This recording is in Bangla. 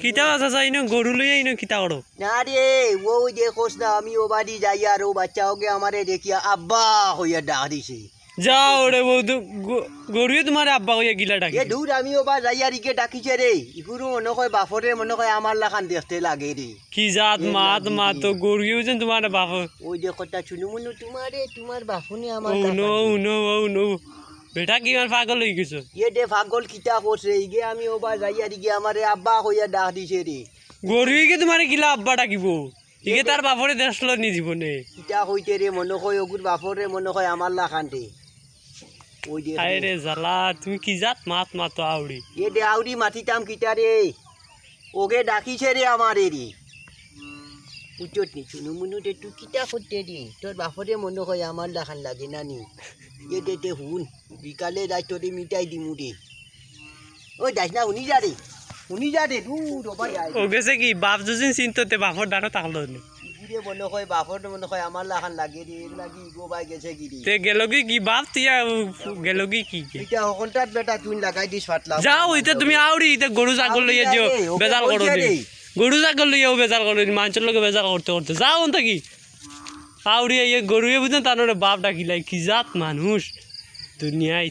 কিতা আছে চাই ন গরু লই আইন কিতা করো না রে ও দেখোস না আমি ও বাড়ি যাই আর ও বাচ্চা হোকে আমারে দেখিয়া আব্বা হইয়া ডাক দিছে যাও রে বৌদু গরুয়ে তোমার আব্বা হইয়া গিলা ডাকি এ দূর আমি ও বা যাই আর ইকে ডাকিছে রে ইগুরু মনে কয় বাপরে মনে কয় আমার লাখান দেখতে লাগে রে কি জাত মাত মা তো গরুয়েও যেন তোমার বাপ ওই যে কথা শুনু মনু তোমারে তোমার বাপনে আমার উনো উনো উনো বেটা কি পাগল হয়ে গেছো এ দে পাগল কিতা করছে ইগে আমি ওবা যাইয়া দিগে আমার আব্বা হইয়া ডাক দিছে রে গরুই কে তোমার গিলা আব্বা ডাকিব ইগে তার বাপরে দেশলো নি জীবনে কিতা হইতে রে মনে কই ওগুর বাপরে মনে কই আমার লাখান্তে ওই দে আরে রে জালা তুমি কি জাত মাত মাত আউড়ি এ দে আউড়ি মাটি তাম কিতা রে ওগে ডাকিছে রে আমার রে উচত নি চুনুমুনুতে তুই কিতা করতে দি তোর বাপরে মনে কই আমার লাখান লাগে না নি এ দে শুন বিকালে যাই তোরে মিটাই দিমু রে ওই যাইস না শুনি যা রে শুনি যা রে দূর গেছে কি বাপ দুজন চিন্ততে বাপর ডানো তাহলো তে গেলগি কি বাপ তিয়া গেলগি কি কি এটা বেটা তুই লাগাই দিস ফাটলা যাও তুমি আউড়ি এটা গরু ছাগল লইয়া যেও বেজাল করো গরু ছাগল লইয়াও বেজাল করো মানুষের লোকে বেজাল করতে করতে যাও অন্ত কি আউরিয়া ইয়ে গরুয়ে বুঝেন তার বাপ ডাকিলাই কি জাত মানুষ দুনিয়ায়